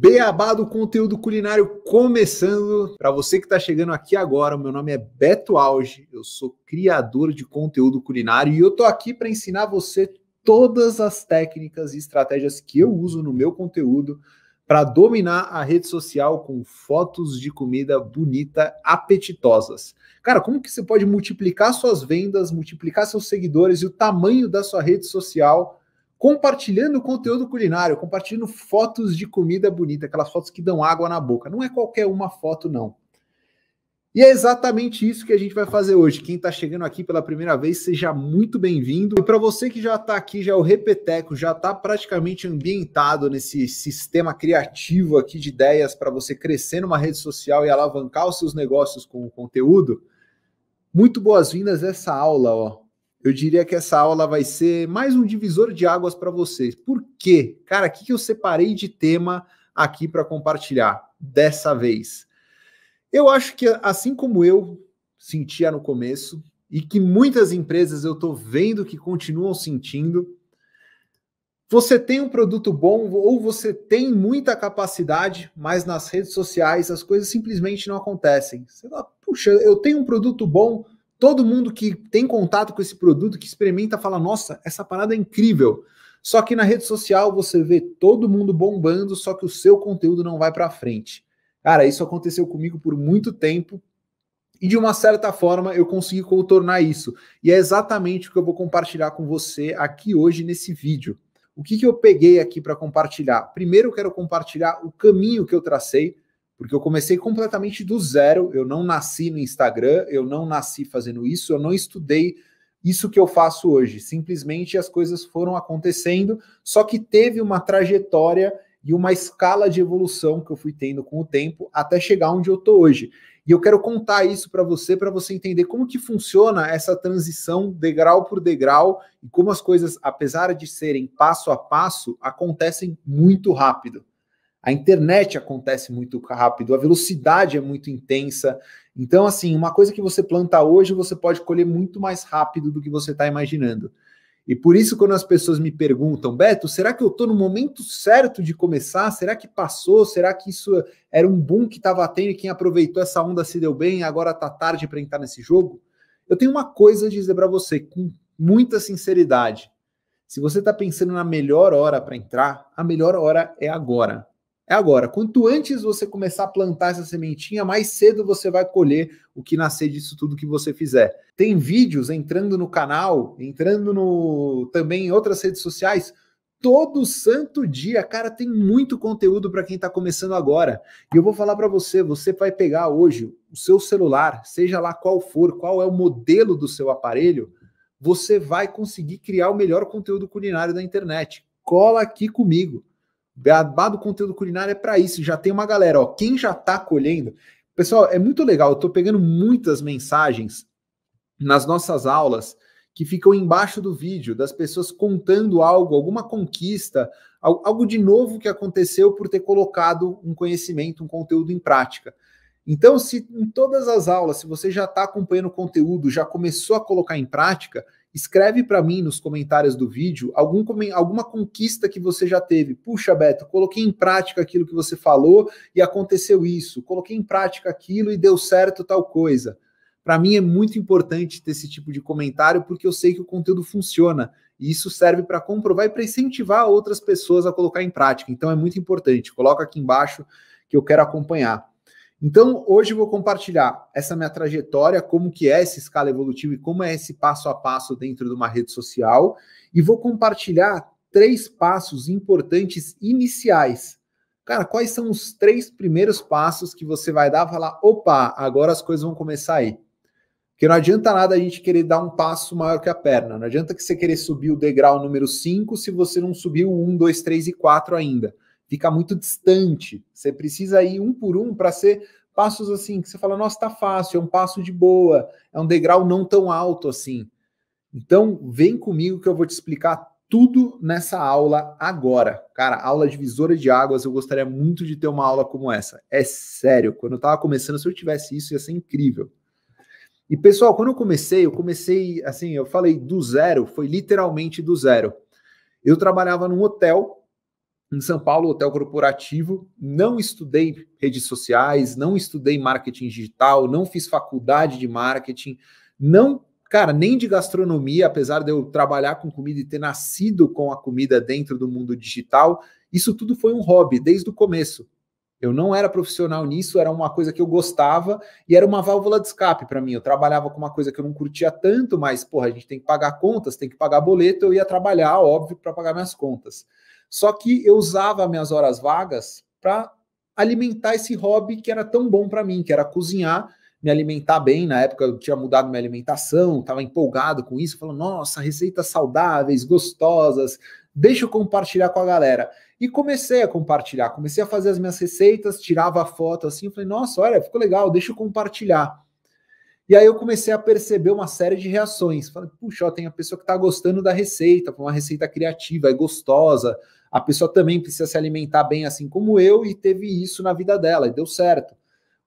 Beabá do conteúdo culinário começando. Para você que está chegando aqui agora, meu nome é Beto Auge, eu sou criador de conteúdo culinário e eu tô aqui para ensinar você todas as técnicas e estratégias que eu uso no meu conteúdo para dominar a rede social com fotos de comida bonita, apetitosas. Cara, como que você pode multiplicar suas vendas, multiplicar seus seguidores e o tamanho da sua rede social compartilhando conteúdo culinário, compartilhando fotos de comida bonita, aquelas fotos que dão água na boca. Não é qualquer uma foto, não. E é exatamente isso que a gente vai fazer hoje. Quem está chegando aqui pela primeira vez, seja muito bem-vindo. E para você que já está aqui, já é o Repeteco, já está praticamente ambientado nesse sistema criativo aqui de ideias para você crescer numa rede social e alavancar os seus negócios com o conteúdo, muito boas-vindas a essa aula, ó eu diria que essa aula vai ser mais um divisor de águas para vocês. Por quê? Cara, o que eu separei de tema aqui para compartilhar dessa vez? Eu acho que, assim como eu sentia no começo, e que muitas empresas eu estou vendo que continuam sentindo, você tem um produto bom ou você tem muita capacidade, mas nas redes sociais as coisas simplesmente não acontecem. Você fala, puxa, eu tenho um produto bom, Todo mundo que tem contato com esse produto, que experimenta, fala: nossa, essa parada é incrível. Só que na rede social você vê todo mundo bombando, só que o seu conteúdo não vai para frente. Cara, isso aconteceu comigo por muito tempo e de uma certa forma eu consegui contornar isso. E é exatamente o que eu vou compartilhar com você aqui hoje nesse vídeo. O que, que eu peguei aqui para compartilhar? Primeiro, eu quero compartilhar o caminho que eu tracei porque eu comecei completamente do zero. Eu não nasci no Instagram, eu não nasci fazendo isso, eu não estudei isso que eu faço hoje. Simplesmente as coisas foram acontecendo, só que teve uma trajetória e uma escala de evolução que eu fui tendo com o tempo até chegar onde eu estou hoje. E eu quero contar isso para você, para você entender como que funciona essa transição degrau por degrau e como as coisas, apesar de serem passo a passo, acontecem muito rápido. A internet acontece muito rápido, a velocidade é muito intensa. Então, assim, uma coisa que você planta hoje, você pode colher muito mais rápido do que você está imaginando. E por isso, quando as pessoas me perguntam, Beto, será que eu estou no momento certo de começar? Será que passou? Será que isso era um boom que estava tendo e quem aproveitou essa onda se deu bem e agora está tarde para entrar nesse jogo? Eu tenho uma coisa a dizer para você, com muita sinceridade. Se você está pensando na melhor hora para entrar, a melhor hora é agora é agora. Quanto antes você começar a plantar essa sementinha, mais cedo você vai colher o que nascer disso tudo que você fizer. Tem vídeos entrando no canal, entrando no também em outras redes sociais todo santo dia. Cara, tem muito conteúdo para quem está começando agora. E eu vou falar para você, você vai pegar hoje o seu celular, seja lá qual for, qual é o modelo do seu aparelho, você vai conseguir criar o melhor conteúdo culinário da internet. Cola aqui comigo do conteúdo culinário é para isso. Já tem uma galera, ó. Quem já tá colhendo. Pessoal, é muito legal. Eu tô pegando muitas mensagens nas nossas aulas que ficam embaixo do vídeo, das pessoas contando algo, alguma conquista, algo de novo que aconteceu por ter colocado um conhecimento, um conteúdo em prática. Então, se em todas as aulas, se você já está acompanhando o conteúdo, já começou a colocar em prática, escreve para mim nos comentários do vídeo algum, alguma conquista que você já teve. Puxa, Beto, coloquei em prática aquilo que você falou e aconteceu isso. Coloquei em prática aquilo e deu certo tal coisa. Para mim é muito importante ter esse tipo de comentário porque eu sei que o conteúdo funciona e isso serve para comprovar e para incentivar outras pessoas a colocar em prática. Então é muito importante. Coloca aqui embaixo que eu quero acompanhar. Então, hoje eu vou compartilhar essa minha trajetória, como que é essa escala evolutiva e como é esse passo a passo dentro de uma rede social, e vou compartilhar três passos importantes iniciais. Cara, quais são os três primeiros passos que você vai dar e falar, opa, agora as coisas vão começar aí. Porque não adianta nada a gente querer dar um passo maior que a perna. Não adianta que você querer subir o degrau número 5 se você não subiu o 1, 2, 3 e 4 ainda fica muito distante. Você precisa ir um por um para ser passos assim, que você fala, nossa, tá fácil, é um passo de boa, é um degrau não tão alto assim. Então, vem comigo que eu vou te explicar tudo nessa aula agora. Cara, aula divisora de águas, eu gostaria muito de ter uma aula como essa. É sério, quando eu estava começando, se eu tivesse isso, ia ser incrível. E pessoal, quando eu comecei, eu comecei assim, eu falei do zero, foi literalmente do zero. Eu trabalhava num hotel em São Paulo, hotel corporativo, não estudei redes sociais, não estudei marketing digital, não fiz faculdade de marketing, não, cara, nem de gastronomia, apesar de eu trabalhar com comida e ter nascido com a comida dentro do mundo digital, isso tudo foi um hobby desde o começo. Eu não era profissional nisso, era uma coisa que eu gostava e era uma válvula de escape para mim. Eu trabalhava com uma coisa que eu não curtia tanto, mas porra, a gente tem que pagar contas, tem que pagar boleto, eu ia trabalhar, óbvio, para pagar minhas contas. Só que eu usava minhas horas vagas para alimentar esse hobby que era tão bom para mim, que era cozinhar, me alimentar bem. Na época eu tinha mudado minha alimentação, estava empolgado com isso, falando: nossa, receitas saudáveis, gostosas, deixa eu compartilhar com a galera. E comecei a compartilhar, comecei a fazer as minhas receitas, tirava foto assim, falei: nossa, olha, ficou legal, deixa eu compartilhar. E aí eu comecei a perceber uma série de reações. Falei, puxa, ó, tem a pessoa que está gostando da receita, uma receita criativa, é gostosa, a pessoa também precisa se alimentar bem, assim como eu, e teve isso na vida dela, e deu certo.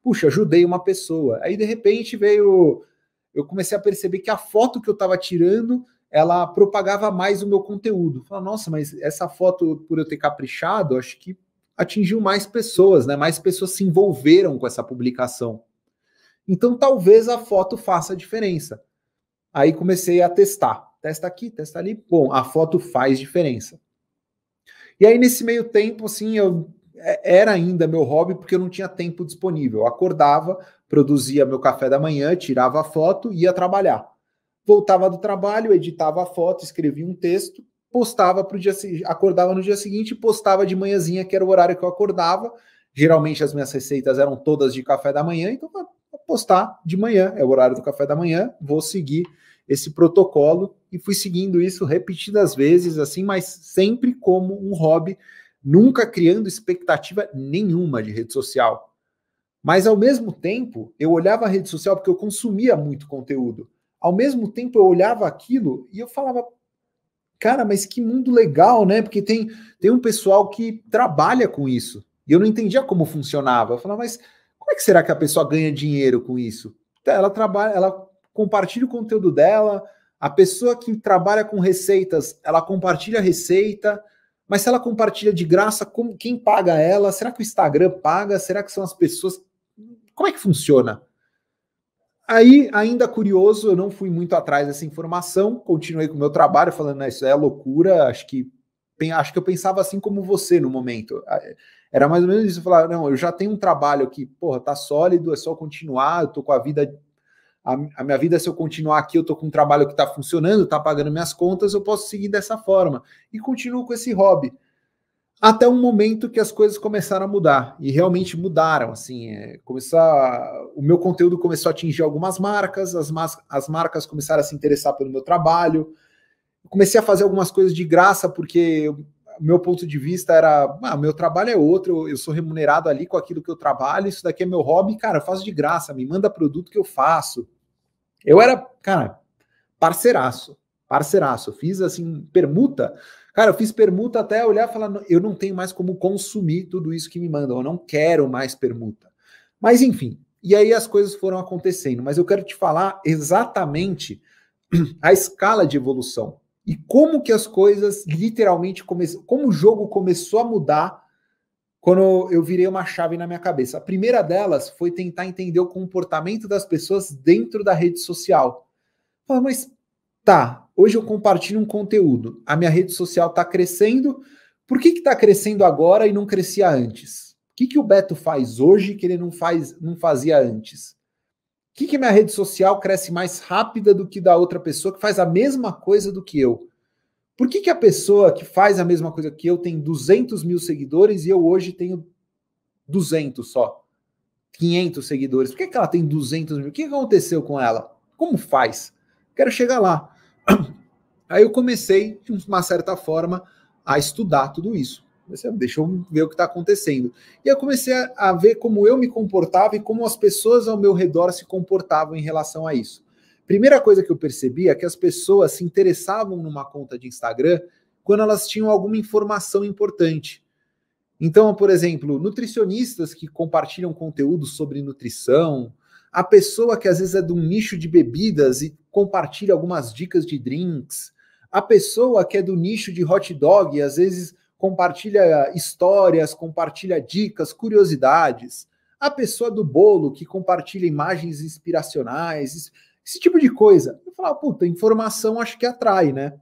Puxa, ajudei uma pessoa. Aí, de repente, veio. Eu comecei a perceber que a foto que eu estava tirando ela propagava mais o meu conteúdo. Fala, nossa, mas essa foto, por eu ter caprichado, acho que atingiu mais pessoas, né? Mais pessoas se envolveram com essa publicação. Então, talvez a foto faça a diferença. Aí comecei a testar. Testa aqui, testa ali. Bom, a foto faz diferença. E aí, nesse meio tempo, assim, eu é, era ainda meu hobby porque eu não tinha tempo disponível. Eu acordava, produzia meu café da manhã, tirava a foto, ia trabalhar. Voltava do trabalho, editava a foto, escrevia um texto, postava para o dia acordava no dia seguinte e postava de manhãzinha, que era o horário que eu acordava. Geralmente as minhas receitas eram todas de café da manhã, então vou postar de manhã, é o horário do café da manhã, vou seguir esse protocolo e fui seguindo isso repetidas vezes, assim, mas sempre como um hobby, nunca criando expectativa nenhuma de rede social. Mas ao mesmo tempo, eu olhava a rede social porque eu consumia muito conteúdo. Ao mesmo tempo, eu olhava aquilo e eu falava, cara, mas que mundo legal, né? Porque tem, tem um pessoal que trabalha com isso. E eu não entendia como funcionava. Eu falava, mas como é que será que a pessoa ganha dinheiro com isso? Ela trabalha, ela compartilha o conteúdo dela. A pessoa que trabalha com receitas, ela compartilha a receita, mas se ela compartilha de graça, como, quem paga ela? Será que o Instagram paga? Será que são as pessoas? Como é que funciona? Aí, ainda curioso, eu não fui muito atrás dessa informação, continuei com o meu trabalho, falando, né, isso é loucura, acho que acho que eu pensava assim como você no momento. Era mais ou menos isso, eu falava, não, eu já tenho um trabalho que, porra, tá sólido, é só continuar, eu tô com a vida a, a, minha vida, se eu continuar aqui, eu estou com um trabalho que está funcionando, está pagando minhas contas, eu posso seguir dessa forma. E continuo com esse hobby. Até um momento que as coisas começaram a mudar, e realmente mudaram, assim, é, começar, o meu conteúdo começou a atingir algumas marcas, as, mas, as marcas começaram a se interessar pelo meu trabalho, comecei a fazer algumas coisas de graça, porque eu meu ponto de vista era, ah, meu trabalho é outro, eu sou remunerado ali com aquilo que eu trabalho, isso daqui é meu hobby, cara, eu faço de graça, me manda produto que eu faço. Eu era, cara, parceiraço, parceiraço, fiz assim, permuta. Cara, eu fiz permuta até olhar e falar, eu não tenho mais como consumir tudo isso que me mandam, eu não quero mais permuta. Mas enfim, e aí as coisas foram acontecendo, mas eu quero te falar exatamente a escala de evolução e como que as coisas literalmente começaram, como o jogo começou a mudar quando eu virei uma chave na minha cabeça. A primeira delas foi tentar entender o comportamento das pessoas dentro da rede social. Falar, mas tá, hoje eu compartilho um conteúdo, a minha rede social está crescendo, por que está crescendo agora e não crescia antes? O que, que o Beto faz hoje que ele não, faz, não fazia antes? que, que minha rede social cresce mais rápida do que da outra pessoa que faz a mesma coisa do que eu? Por que, que a pessoa que faz a mesma coisa que eu tem 200 mil seguidores e eu hoje tenho 200 só? 500 seguidores? Por que, que ela tem 200 mil? O que aconteceu com ela? Como faz? Quero chegar lá. Aí eu comecei, de uma certa forma, a estudar tudo isso. Comecei, deixa eu ver o que está acontecendo. E eu comecei a, a, ver como eu me comportava e como as pessoas ao meu redor se comportavam em relação a isso. Primeira coisa que eu percebi é que as pessoas se interessavam numa conta de Instagram quando elas tinham alguma informação importante. Então, por exemplo, nutricionistas que compartilham conteúdo sobre nutrição, a pessoa que às vezes é de um nicho de bebidas e compartilha algumas dicas de drinks, a pessoa que é do nicho de hot dog e às vezes compartilha histórias, compartilha dicas, curiosidades. A pessoa do bolo que compartilha imagens inspiracionais, esse tipo de coisa. Eu falava, ah, puta, informação acho que atrai, né?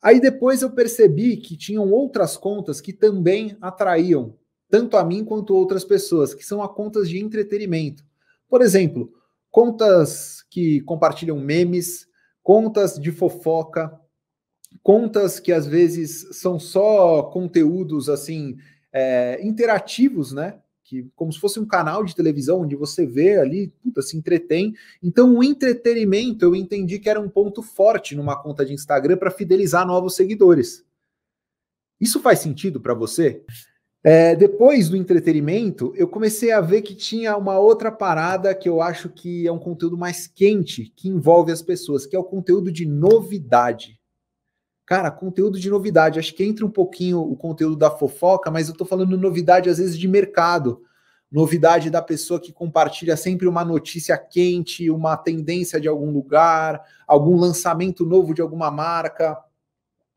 Aí depois eu percebi que tinham outras contas que também atraíam, tanto a mim quanto outras pessoas, que são as contas de entretenimento. Por exemplo, contas que compartilham memes, contas de fofoca, contas que às vezes são só conteúdos assim é, interativos, né? Que, como se fosse um canal de televisão onde você vê ali, puta, se entretém. Então, o entretenimento eu entendi que era um ponto forte numa conta de Instagram para fidelizar novos seguidores. Isso faz sentido para você? É, depois do entretenimento, eu comecei a ver que tinha uma outra parada que eu acho que é um conteúdo mais quente, que envolve as pessoas, que é o conteúdo de novidade. Cara, conteúdo de novidade. Acho que entra um pouquinho o conteúdo da fofoca, mas eu estou falando novidade, às vezes, de mercado. Novidade da pessoa que compartilha sempre uma notícia quente, uma tendência de algum lugar, algum lançamento novo de alguma marca.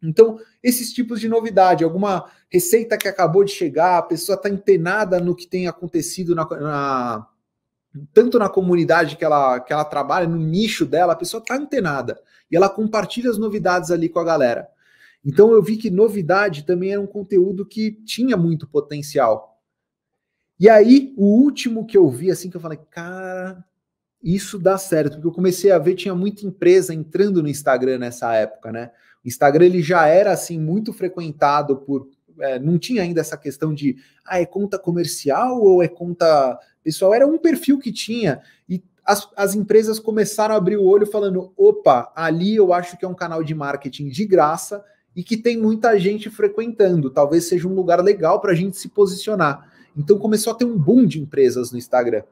Então, esses tipos de novidade, alguma receita que acabou de chegar, a pessoa está antenada no que tem acontecido na, na, tanto na comunidade que ela, que ela trabalha, no nicho dela, a pessoa tá antenada e ela compartilha as novidades ali com a galera. Então eu vi que novidade também era um conteúdo que tinha muito potencial. E aí, o último que eu vi, assim, que eu falei, cara, isso dá certo, porque eu comecei a ver, tinha muita empresa entrando no Instagram nessa época, né? O Instagram ele já era, assim, muito frequentado por é, não tinha ainda essa questão de ah, é conta comercial ou é conta pessoal, era um perfil que tinha, e as, as empresas começaram a abrir o olho falando: opa, ali eu acho que é um canal de marketing de graça e que tem muita gente frequentando, talvez seja um lugar legal para a gente se posicionar. Então começou a ter um boom de empresas no Instagram.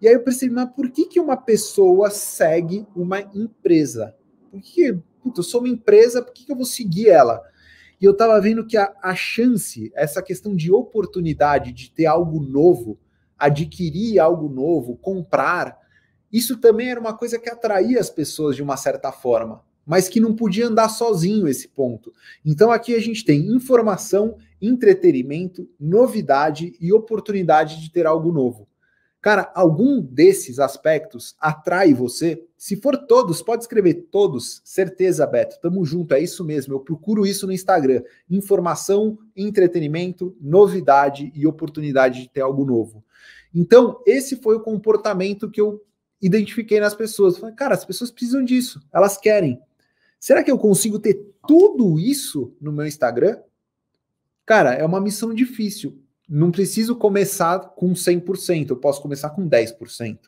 E aí eu percebi, mas por que, que uma pessoa segue uma empresa? Por que, puta, eu sou uma empresa, por que, que eu vou seguir ela? E eu estava vendo que a, a chance, essa questão de oportunidade de ter algo novo, adquirir algo novo, comprar, isso também era uma coisa que atraía as pessoas de uma certa forma, mas que não podia andar sozinho esse ponto. Então aqui a gente tem informação, entretenimento, novidade e oportunidade de ter algo novo. Cara, algum desses aspectos atrai você? Se for todos, pode escrever todos, certeza, Beto. Tamo junto, é isso mesmo. Eu procuro isso no Instagram. Informação, entretenimento, novidade e oportunidade de ter algo novo. Então, esse foi o comportamento que eu identifiquei nas pessoas. Falei, cara, as pessoas precisam disso, elas querem. Será que eu consigo ter tudo isso no meu Instagram? Cara, é uma missão difícil não preciso começar com 100%, eu posso começar com 10%.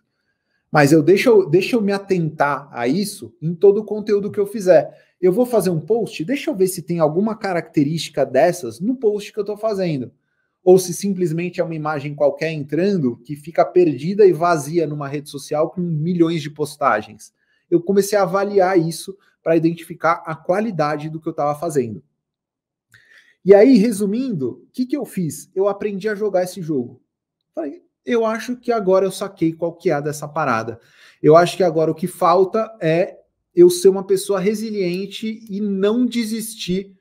Mas eu deixo, deixa eu me atentar a isso em todo o conteúdo que eu fizer. Eu vou fazer um post, deixa eu ver se tem alguma característica dessas no post que eu estou fazendo. Ou se simplesmente é uma imagem qualquer entrando que fica perdida e vazia numa rede social com milhões de postagens. Eu comecei a avaliar isso para identificar a qualidade do que eu estava fazendo. E aí, resumindo, o que, que eu fiz? Eu aprendi a jogar esse jogo. Falei, eu acho que agora eu saquei qual que é dessa parada. Eu acho que agora o que falta é eu ser uma pessoa resiliente e não desistir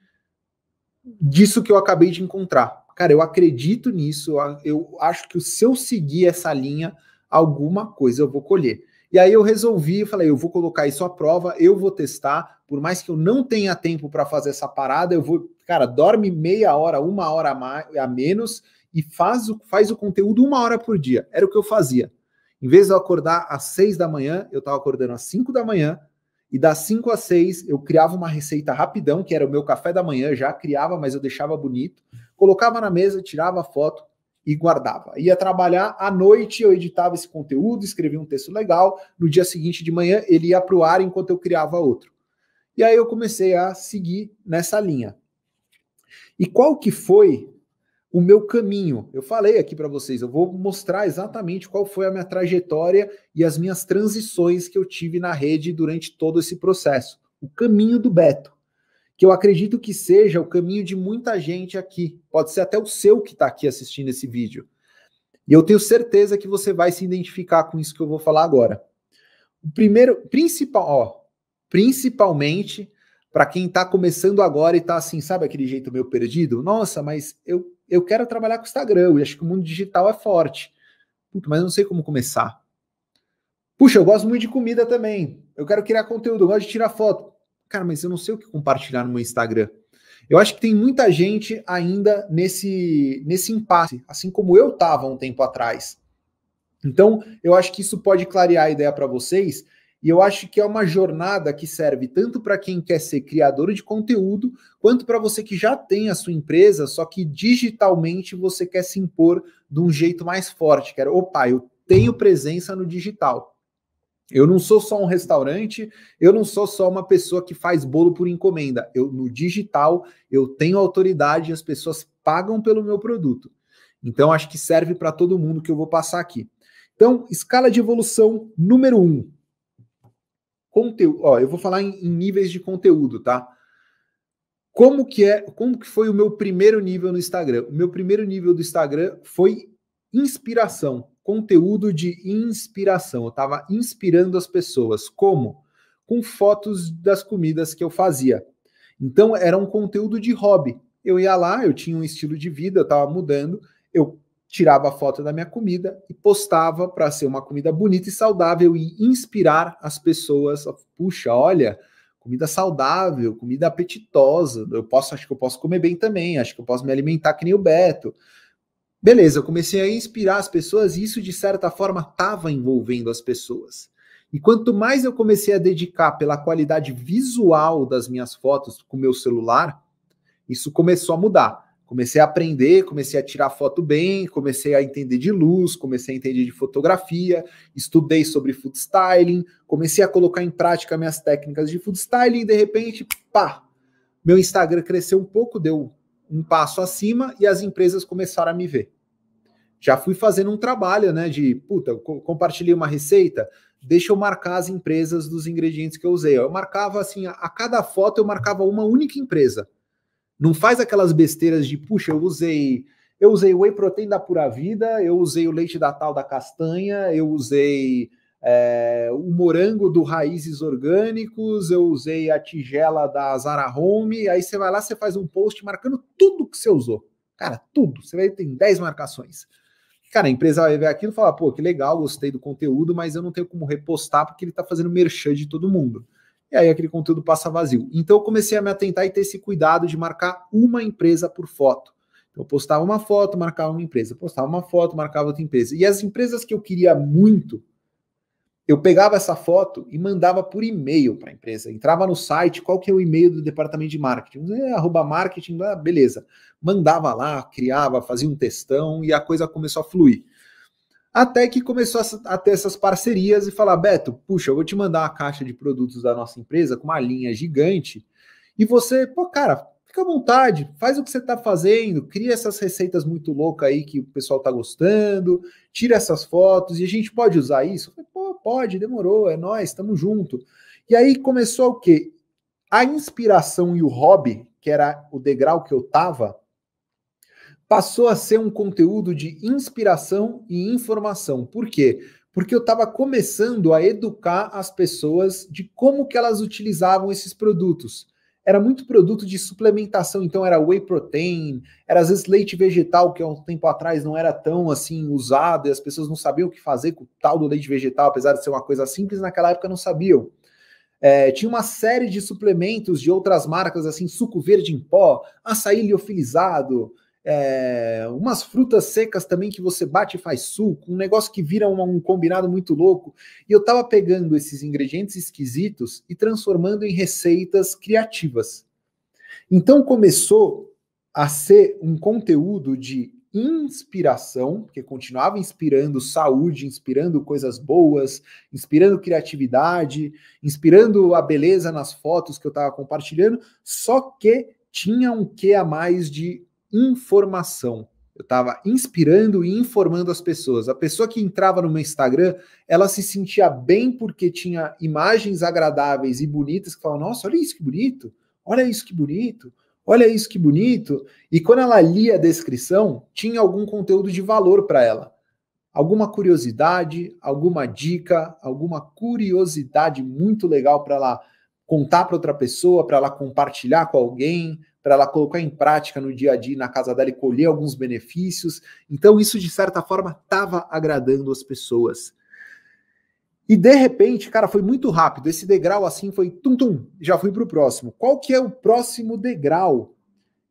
disso que eu acabei de encontrar. Cara, eu acredito nisso, eu acho que se eu seguir essa linha, alguma coisa eu vou colher. E aí eu resolvi, eu falei, eu vou colocar isso à prova, eu vou testar, por mais que eu não tenha tempo para fazer essa parada, eu vou Cara, dorme meia hora, uma hora a, mais, a menos e faz o, faz o conteúdo uma hora por dia. Era o que eu fazia. Em vez de eu acordar às seis da manhã, eu estava acordando às cinco da manhã, e das 5 às 6 eu criava uma receita rapidão, que era o meu café da manhã, já criava, mas eu deixava bonito, colocava na mesa, tirava a foto e guardava. Ia trabalhar à noite, eu editava esse conteúdo, escrevia um texto legal, no dia seguinte de manhã ele ia para o ar enquanto eu criava outro. E aí eu comecei a seguir nessa linha. E qual que foi o meu caminho? Eu falei aqui para vocês, eu vou mostrar exatamente qual foi a minha trajetória e as minhas transições que eu tive na rede durante todo esse processo. O caminho do Beto, que eu acredito que seja o caminho de muita gente aqui. Pode ser até o seu que está aqui assistindo esse vídeo. E eu tenho certeza que você vai se identificar com isso que eu vou falar agora. O primeiro, principal, ó, principalmente para quem está começando agora e está assim, sabe aquele jeito meio perdido? Nossa, mas eu, eu quero trabalhar com Instagram, eu acho que o mundo digital é forte. Puta, mas eu não sei como começar. Puxa, eu gosto muito de comida também. Eu quero criar conteúdo, eu gosto de tirar foto. Cara, mas eu não sei o que compartilhar no meu Instagram. Eu acho que tem muita gente ainda nesse, nesse impasse, assim como eu estava um tempo atrás. Então, eu acho que isso pode clarear a ideia para vocês e eu acho que é uma jornada que serve tanto para quem quer ser criador de conteúdo, quanto para você que já tem a sua empresa, só que digitalmente você quer se impor de um jeito mais forte, Quero, opa, eu tenho presença no digital. Eu não sou só um restaurante, eu não sou só uma pessoa que faz bolo por encomenda. Eu no digital eu tenho autoridade e as pessoas pagam pelo meu produto. Então acho que serve para todo mundo que eu vou passar aqui. Então, escala de evolução número um, conteúdo. eu vou falar em, em, níveis de conteúdo, tá? Como que é, como que foi o meu primeiro nível no Instagram? O meu primeiro nível do Instagram foi inspiração, conteúdo de inspiração. Eu estava inspirando as pessoas. Como? Com fotos das comidas que eu fazia. Então era um conteúdo de hobby. Eu ia lá, eu tinha um estilo de vida, eu estava mudando, eu tirava a foto da minha comida e postava para ser uma comida bonita e saudável e inspirar as pessoas. Puxa, olha, comida saudável, comida apetitosa. Eu posso, acho que eu posso comer bem também, acho que eu posso me alimentar que nem o Beto. Beleza, eu comecei a inspirar as pessoas e isso de certa forma estava envolvendo as pessoas. E quanto mais eu comecei a dedicar pela qualidade visual das minhas fotos com o meu celular, isso começou a mudar. Comecei a aprender, comecei a tirar foto bem, comecei a entender de luz, comecei a entender de fotografia, estudei sobre food styling, comecei a colocar em prática minhas técnicas de food styling e de repente, pá, meu Instagram cresceu um pouco, deu um passo acima e as empresas começaram a me ver. Já fui fazendo um trabalho, né, de, puta, compartilhei uma receita, deixa eu marcar as empresas dos ingredientes que eu usei. Eu marcava assim, a cada foto eu marcava uma única empresa. Não faz aquelas besteiras de, puxa, eu usei, eu usei whey protein da pura vida, eu usei o leite da tal da castanha, eu usei é, o morango do raízes orgânicos, eu usei a tigela da Zara Home, aí você vai lá, você faz um post marcando tudo que você usou. Cara, tudo. Você vai ter 10 marcações. Cara, a empresa vai ver aquilo e falar, pô, que legal, gostei do conteúdo, mas eu não tenho como repostar porque ele tá fazendo merchan de todo mundo e aí aquele conteúdo passa vazio. Então eu comecei a me atentar e ter esse cuidado de marcar uma empresa por foto. Então, eu postava uma foto, marcava uma empresa, postava uma foto, marcava outra empresa. E as empresas que eu queria muito, eu pegava essa foto e mandava por e-mail para a empresa. Entrava no site, qual que é o e-mail do departamento de marketing? É, arroba marketing, ah, beleza. Mandava lá, criava, fazia um testão e a coisa começou a fluir. Até que começou a ter essas parcerias e falar: Beto, puxa, eu vou te mandar uma caixa de produtos da nossa empresa com uma linha gigante. E você, pô, cara, fica à vontade, faz o que você está fazendo, cria essas receitas muito loucas aí que o pessoal está gostando, tira essas fotos e a gente pode usar isso? Falei, pô, pode, demorou, é nós, estamos junto. E aí começou o quê? A inspiração e o hobby, que era o degrau que eu tava, passou a ser um conteúdo de inspiração e informação. Por quê? Porque eu estava começando a educar as pessoas de como que elas utilizavam esses produtos. Era muito produto de suplementação, então era whey protein, era às vezes leite vegetal, que há um tempo atrás não era tão assim usado, e as pessoas não sabiam o que fazer com o tal do leite vegetal, apesar de ser uma coisa simples, naquela época não sabiam. É, tinha uma série de suplementos de outras marcas, assim, suco verde em pó, açaí liofilizado, é, umas frutas secas também que você bate e faz suco, um negócio que vira um, um combinado muito louco. E eu estava pegando esses ingredientes esquisitos e transformando em receitas criativas. Então começou a ser um conteúdo de inspiração, que continuava inspirando saúde, inspirando coisas boas, inspirando criatividade, inspirando a beleza nas fotos que eu estava compartilhando, só que tinha um quê a mais de informação. Eu estava inspirando e informando as pessoas. A pessoa que entrava no meu Instagram, ela se sentia bem porque tinha imagens agradáveis e bonitas que falavam: Nossa, olha isso que bonito! Olha isso que bonito! Olha isso que bonito! E quando ela lia a descrição, tinha algum conteúdo de valor para ela. Alguma curiosidade, alguma dica, alguma curiosidade muito legal para ela contar para outra pessoa, para ela compartilhar com alguém, para ela colocar em prática no dia a dia na casa dela e colher alguns benefícios. Então, isso de certa forma estava agradando as pessoas. E de repente, cara, foi muito rápido. Esse degrau assim foi tum tum, já fui para o próximo. Qual que é o próximo degrau?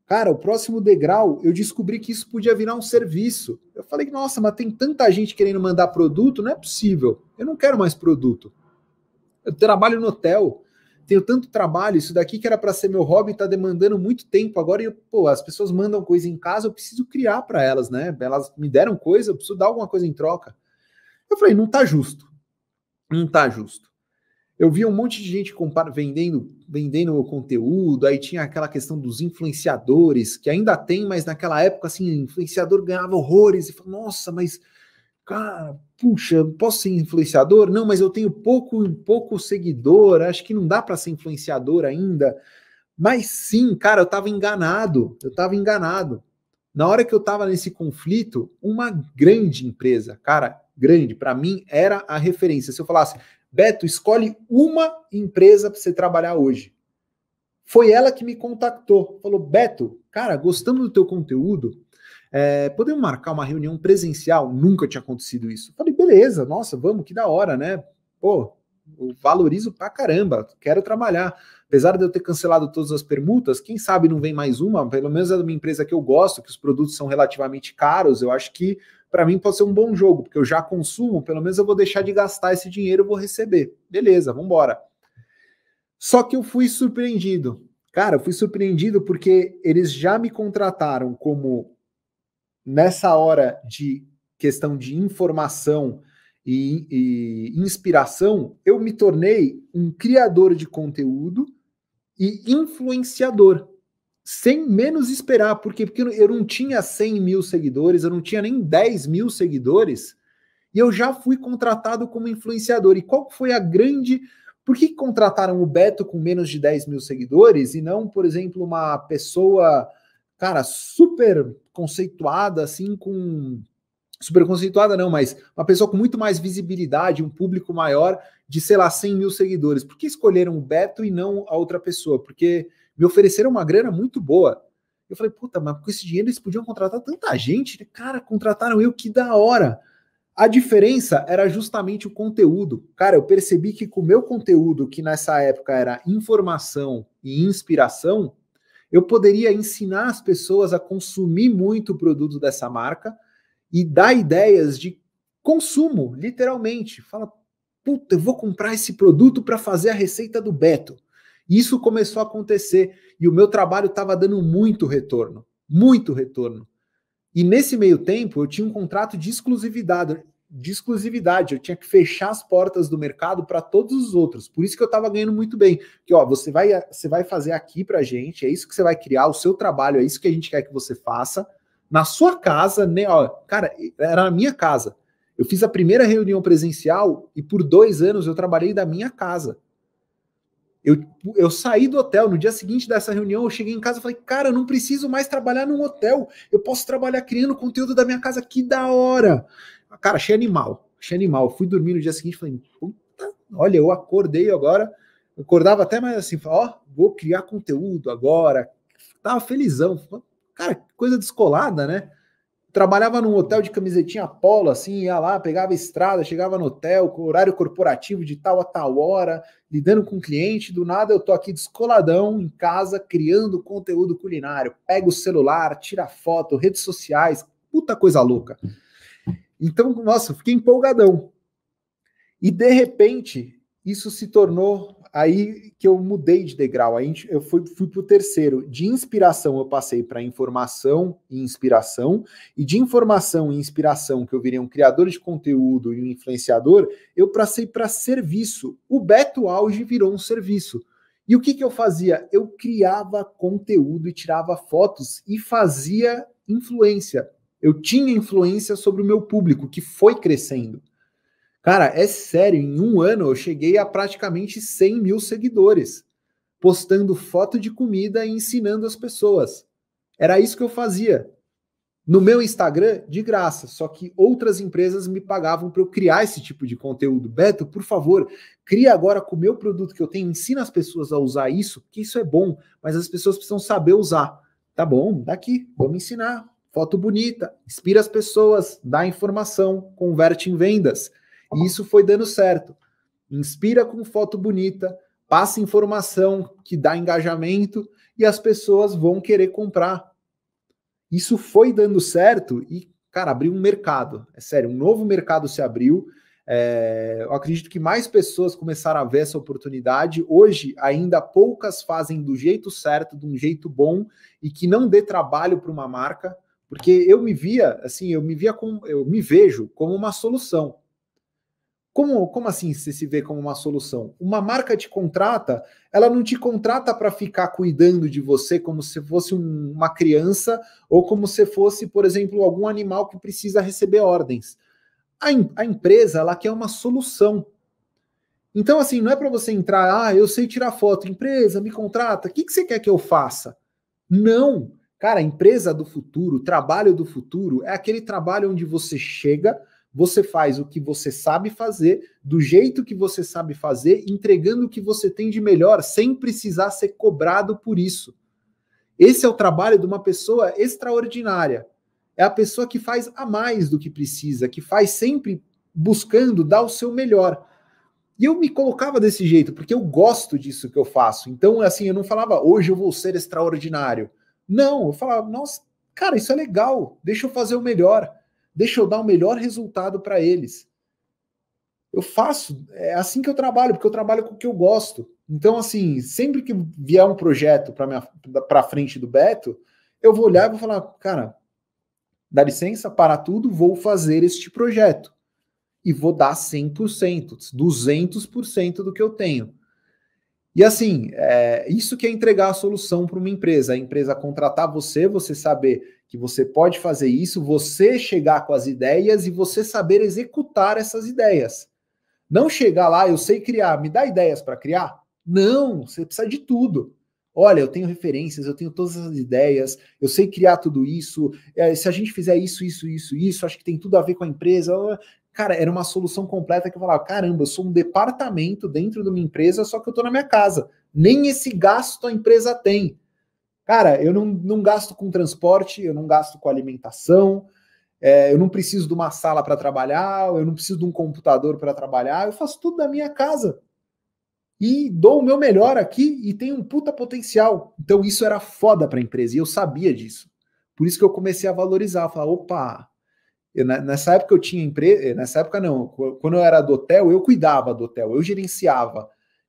Cara, o próximo degrau, eu descobri que isso podia virar um serviço. Eu falei, nossa, mas tem tanta gente querendo mandar produto, não é possível. Eu não quero mais produto. Eu trabalho no hotel tenho tanto trabalho, isso daqui que era para ser meu hobby está demandando muito tempo agora. E pô, as pessoas mandam coisa em casa, eu preciso criar para elas, né? Elas me deram coisa, eu preciso dar alguma coisa em troca. Eu falei, não tá justo, não tá justo. Eu vi um monte de gente vendendo, vendendo conteúdo, aí tinha aquela questão dos influenciadores, que ainda tem, mas naquela época, assim, influenciador ganhava horrores, e falou, nossa, mas cara, puxa, posso ser influenciador? Não, mas eu tenho pouco pouco seguidor, acho que não dá para ser influenciador ainda. Mas sim, cara, eu estava enganado, eu estava enganado. Na hora que eu estava nesse conflito, uma grande empresa, cara, grande, para mim era a referência. Se eu falasse, Beto, escolhe uma empresa para você trabalhar hoje. Foi ela que me contactou, falou, Beto, cara, gostamos do teu conteúdo, é, podemos marcar uma reunião presencial? Nunca tinha acontecido isso. Falei, beleza, nossa, vamos, que da hora, né? Pô, eu valorizo pra caramba, quero trabalhar. Apesar de eu ter cancelado todas as permutas, quem sabe não vem mais uma, pelo menos é de uma empresa que eu gosto, que os produtos são relativamente caros, eu acho que para mim pode ser um bom jogo, porque eu já consumo, pelo menos eu vou deixar de gastar esse dinheiro, eu vou receber. Beleza, vamos embora. Só que eu fui surpreendido. Cara, eu fui surpreendido porque eles já me contrataram como nessa hora de questão de informação e, e, inspiração, eu me tornei um criador de conteúdo e influenciador. Sem menos esperar, porque, porque eu não tinha 100 mil seguidores, eu não tinha nem 10 mil seguidores, e eu já fui contratado como influenciador. E qual foi a grande. Por que contrataram o Beto com menos de 10 mil seguidores e não, por exemplo, uma pessoa cara, super conceituada, assim, com. Super conceituada, não, mas uma pessoa com muito mais visibilidade, um público maior, de, sei lá, 100 mil seguidores. Por que escolheram o Beto e não a outra pessoa? Porque me ofereceram uma grana muito boa. Eu falei, puta, mas com esse dinheiro eles podiam contratar tanta gente. Né? Cara, contrataram eu, que da hora. A diferença era justamente o conteúdo. Cara, eu percebi que com o meu conteúdo, que nessa época era informação e inspiração, eu poderia ensinar as pessoas a consumir muito o produto dessa marca e dar ideias de consumo, literalmente. Fala, puta, eu vou comprar esse produto para fazer a receita do Beto. Isso começou a acontecer e o meu trabalho estava dando muito retorno, muito retorno. E nesse meio tempo eu tinha um contrato de exclusividade, de exclusividade, eu tinha que fechar as portas do mercado para todos os outros. Por isso que eu estava ganhando muito bem. Que ó, você vai, você vai fazer aqui para gente, é isso que você vai criar, o seu trabalho é isso que a gente quer que você faça na sua casa, né? Ó, cara, era na minha casa. Eu fiz a primeira reunião presencial e por dois anos eu trabalhei da minha casa. Eu, eu saí do hotel, no dia seguinte dessa reunião, eu cheguei em casa e falei, cara, eu não preciso mais trabalhar num hotel, eu posso trabalhar criando conteúdo da minha casa, que da hora! Cara, achei animal, achei animal. Fui dormir no dia seguinte e falei, puta, olha, eu acordei agora, eu acordava até mais assim, ó, oh, vou criar conteúdo agora. Tava felizão. Cara, coisa descolada, né? trabalhava num hotel de camisetinha polo, assim, ia lá, pegava estrada, chegava no hotel, com horário corporativo de tal a tal hora, lidando com o cliente, do nada eu tô aqui descoladão em casa, criando conteúdo culinário, pega o celular, tira foto, redes sociais, puta coisa louca. Então, nossa, fiquei empolgadão. E de repente, isso se tornou Aí que eu mudei de degrau, aí eu fui, fui para o terceiro. De inspiração eu passei para informação e inspiração, e de informação e inspiração, que eu virei um criador de conteúdo e um influenciador, eu passei para serviço. O Beto Auge virou um serviço. E o que, que eu fazia? Eu criava conteúdo e tirava fotos e fazia influência. Eu tinha influência sobre o meu público, que foi crescendo. Cara, é sério, em um ano eu cheguei a praticamente 100 mil seguidores, postando foto de comida e ensinando as pessoas. Era isso que eu fazia. No meu Instagram, de graça, só que outras empresas me pagavam para eu criar esse tipo de conteúdo. Beto, por favor, cria agora com o meu produto que eu tenho, ensina as pessoas a usar isso, que isso é bom, mas as pessoas precisam saber usar. Tá bom, daqui, vamos ensinar. Foto bonita, inspira as pessoas, dá informação, converte em vendas. E isso foi dando certo. Inspira com foto bonita, passa informação que dá engajamento e as pessoas vão querer comprar. Isso foi dando certo e, cara, abriu um mercado. É sério, um novo mercado se abriu. É, eu acredito que mais pessoas começaram a ver essa oportunidade. Hoje, ainda poucas fazem do jeito certo, de um jeito bom e que não dê trabalho para uma marca, porque eu me via, assim, eu me via como, eu me vejo como uma solução. Como, como assim você se vê como uma solução? Uma marca te contrata, ela não te contrata para ficar cuidando de você como se fosse um, uma criança ou como se fosse, por exemplo, algum animal que precisa receber ordens. A, a empresa, ela quer uma solução. Então, assim, não é para você entrar, ah, eu sei tirar foto, empresa, me contrata, o que, que você quer que eu faça? Não! Cara, a empresa do futuro, o trabalho do futuro, é aquele trabalho onde você chega você faz o que você sabe fazer, do jeito que você sabe fazer, entregando o que você tem de melhor, sem precisar ser cobrado por isso. Esse é o trabalho de uma pessoa extraordinária. É a pessoa que faz a mais do que precisa, que faz sempre buscando dar o seu melhor. E eu me colocava desse jeito, porque eu gosto disso que eu faço. Então, assim, eu não falava, hoje eu vou ser extraordinário. Não, eu falava, nossa, cara, isso é legal, deixa eu fazer o melhor. Deixa eu dar o melhor resultado para eles. Eu faço, é assim que eu trabalho, porque eu trabalho com o que eu gosto. Então, assim, sempre que vier um projeto para frente do Beto, eu vou olhar e vou falar, cara, dá licença, para tudo, vou fazer este projeto. E vou dar 100%, 200% do que eu tenho. E assim, é, isso que é entregar a solução para uma empresa. A empresa contratar você, você saber que você pode fazer isso, você chegar com as ideias e você saber executar essas ideias. Não chegar lá, eu sei criar, me dá ideias para criar? Não, você precisa de tudo. Olha, eu tenho referências, eu tenho todas as ideias, eu sei criar tudo isso. É, se a gente fizer isso, isso, isso, isso, acho que tem tudo a ver com a empresa. Cara, era uma solução completa que eu falava: caramba, eu sou um departamento dentro de uma empresa, só que eu estou na minha casa. Nem esse gasto a empresa tem. Cara, eu não, não gasto com transporte, eu não gasto com alimentação, é, eu não preciso de uma sala para trabalhar, eu não preciso de um computador para trabalhar, eu faço tudo da minha casa. E dou o meu melhor aqui e tenho um puta potencial. Então isso era foda para a empresa e eu sabia disso. Por isso que eu comecei a valorizar, falar, opa, eu, nessa época eu tinha empresa, nessa época não, quando eu era do hotel, eu cuidava do hotel, eu gerenciava,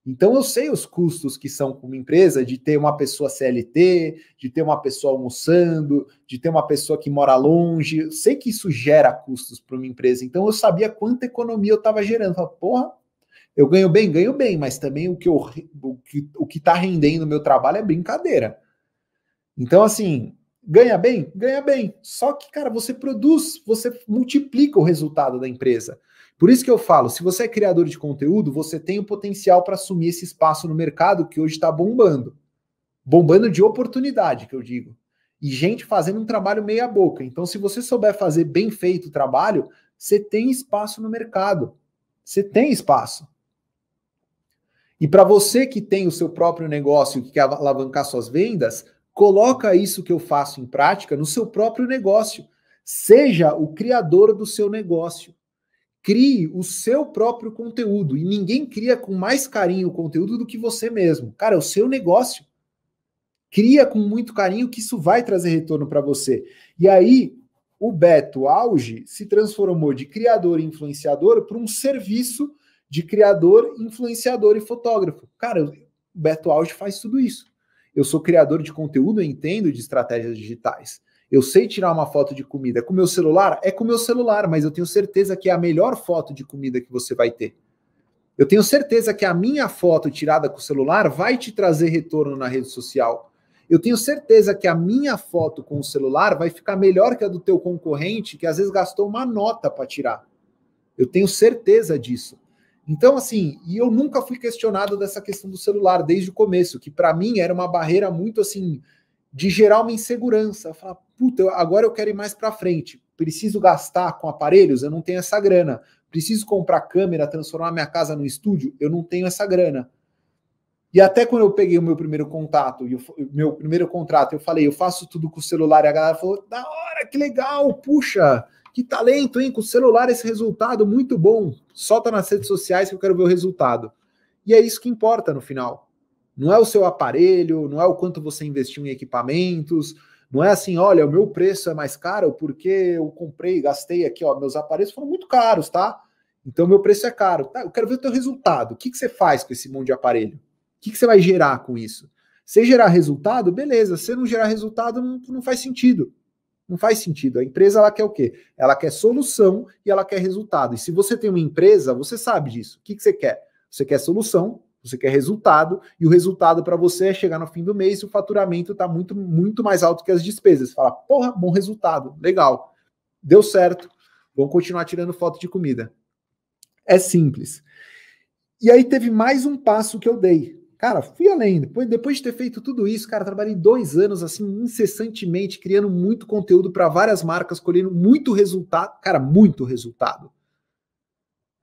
então eu sei os custos que são para uma empresa de ter uma pessoa CLT, de ter uma pessoa almoçando, de ter uma pessoa que mora longe. Eu sei que isso gera custos para uma empresa. Então eu sabia quanta economia eu estava gerando. Eu falava, porra, eu ganho bem, ganho bem, mas também o que eu, o que está rendendo o meu trabalho é brincadeira. Então assim, ganha bem, ganha bem. Só que cara, você produz, você multiplica o resultado da empresa. Por isso que eu falo, se você é criador de conteúdo, você tem o potencial para assumir esse espaço no mercado que hoje está bombando. Bombando de oportunidade, que eu digo. E gente fazendo um trabalho meia boca. Então, se você souber fazer bem feito o trabalho, você tem espaço no mercado. Você tem espaço. E para você que tem o seu próprio negócio que quer alavancar suas vendas, coloca isso que eu faço em prática no seu próprio negócio. Seja o criador do seu negócio crie o seu próprio conteúdo. E ninguém cria com mais carinho o conteúdo do que você mesmo. Cara, é o seu negócio. Cria com muito carinho que isso vai trazer retorno para você. E aí, o Beto Auge se transformou de criador e influenciador para um serviço de criador, influenciador e fotógrafo. Cara, o Beto Auge faz tudo isso. Eu sou criador de conteúdo, eu entendo de estratégias digitais. Eu sei tirar uma foto de comida com meu celular? É com meu celular, mas eu tenho certeza que é a melhor foto de comida que você vai ter. Eu tenho certeza que a minha foto tirada com o celular vai te trazer retorno na rede social. Eu tenho certeza que a minha foto com o celular vai ficar melhor que a do teu concorrente, que às vezes gastou uma nota para tirar. Eu tenho certeza disso. Então, assim, e eu nunca fui questionado dessa questão do celular desde o começo, que para mim era uma barreira muito assim de gerar uma insegurança. Eu falava, puta, agora eu quero ir mais para frente, preciso gastar com aparelhos, eu não tenho essa grana. Preciso comprar câmera, transformar minha casa no estúdio, eu não tenho essa grana. E até quando eu peguei o meu primeiro contato, eu, meu primeiro contrato, eu falei, eu faço tudo com o celular, e a galera falou, da hora, que legal, puxa, que talento, hein? Com o celular esse resultado, muito bom. Solta nas redes sociais que eu quero ver o resultado. E é isso que importa no final. Não é o seu aparelho, não é o quanto você investiu em equipamentos, não é assim, olha, o meu preço é mais caro porque eu comprei, gastei aqui, ó, meus aparelhos foram muito caros, tá? Então meu preço é caro. Tá, eu quero ver o teu resultado. O que, que você faz com esse monte de aparelho? O que, que você vai gerar com isso? Se gerar resultado, beleza. Se não gerar resultado, não, não faz sentido. Não faz sentido. A empresa ela quer o quê? Ela quer solução e ela quer resultado. E se você tem uma empresa, você sabe disso. O que, que você quer? Você quer solução você quer resultado e o resultado para você é chegar no fim do mês e o faturamento está muito, muito mais alto que as despesas. Você fala, porra, bom resultado, legal, deu certo, vamos continuar tirando foto de comida. É simples. E aí teve mais um passo que eu dei. Cara, fui além. Depois, depois de ter feito tudo isso, cara, trabalhei dois anos assim, incessantemente, criando muito conteúdo para várias marcas, colhendo muito resultado. Cara, muito resultado